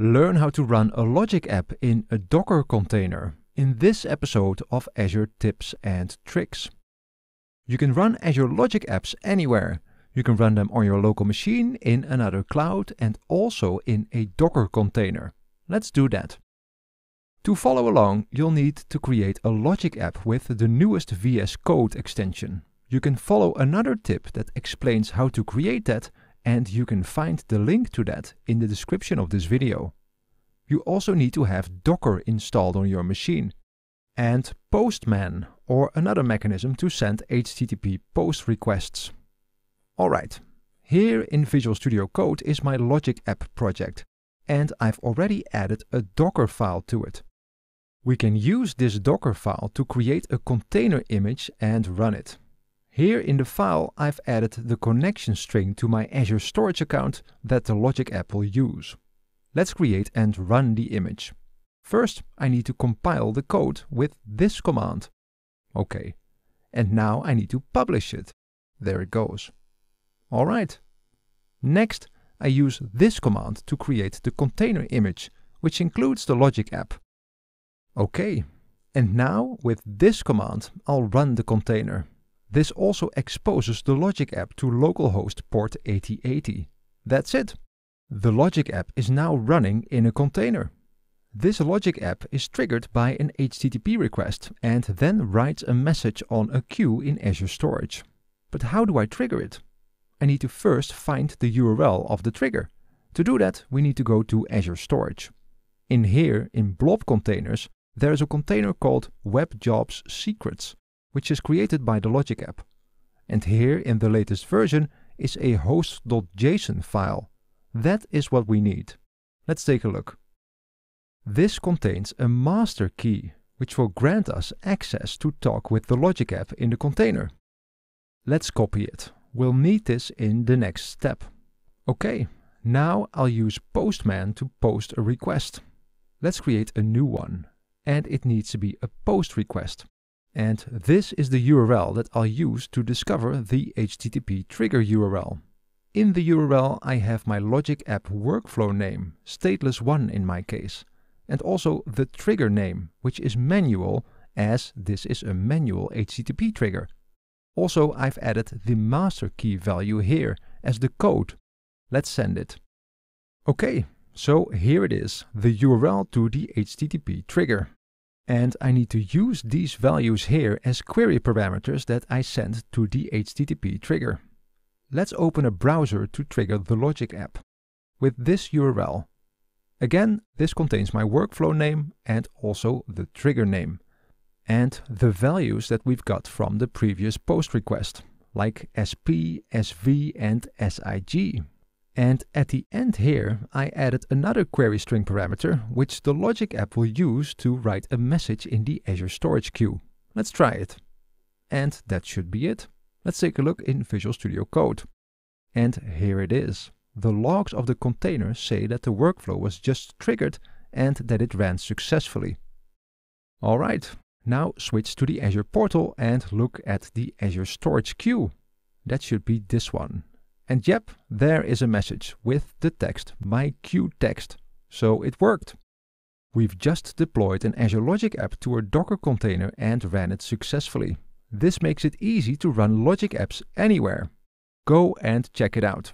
Learn how to run a logic app in a Docker container in this episode of Azure Tips and Tricks. You can run Azure Logic apps anywhere. You can run them on your local machine, in another cloud, and also in a Docker container. Let's do that. To follow along, you'll need to create a Logic app with the newest VS Code extension. You can follow another tip that explains how to create that and you can find the link to that in the description of this video. You also need to have Docker installed on your machine and Postman or another mechanism to send HTTP post requests. Alright, here in Visual Studio Code is my Logic App project and I've already added a Docker file to it. We can use this Docker file to create a container image and run it. Here in the file, I've added the connection string to my Azure Storage account that the Logic app will use. Let's create and run the image. First, I need to compile the code with this command. Okay. And now I need to publish it. There it goes. All right. Next, I use this command to create the container image, which includes the Logic app. Okay. And now with this command, I'll run the container. This also exposes the Logic app to localhost port 8080. That's it. The Logic app is now running in a container. This Logic app is triggered by an HTTP request and then writes a message on a queue in Azure Storage. But how do I trigger it? I need to first find the URL of the trigger. To do that, we need to go to Azure Storage. In here, in blob containers, there is a container called WebJobs Secrets which is created by the Logic app. And here in the latest version is a host.json file. That is what we need. Let's take a look. This contains a master key, which will grant us access to talk with the Logic app in the container. Let's copy it. We'll need this in the next step. Okay, now I'll use Postman to post a request. Let's create a new one, and it needs to be a post request. And this is the URL that I'll use to discover the HTTP trigger URL. In the URL, I have my logic app workflow name, stateless1 in my case, and also the trigger name, which is manual, as this is a manual HTTP trigger. Also, I've added the master key value here as the code. Let's send it. Okay, so here it is, the URL to the HTTP trigger. And I need to use these values here as query parameters that I send to the HTTP trigger. Let's open a browser to trigger the Logic app with this URL. Again, this contains my workflow name and also the trigger name and the values that we've got from the previous post request, like SP, SV and SIG. And at the end here, I added another query string parameter, which the logic app will use to write a message in the Azure storage queue. Let's try it. And that should be it. Let's take a look in Visual Studio Code. And here it is. The logs of the container say that the workflow was just triggered and that it ran successfully. All right, now switch to the Azure portal and look at the Azure storage queue. That should be this one. And yep, there is a message with the text, my cute text. So it worked. We've just deployed an Azure Logic app to a Docker container and ran it successfully. This makes it easy to run Logic apps anywhere. Go and check it out.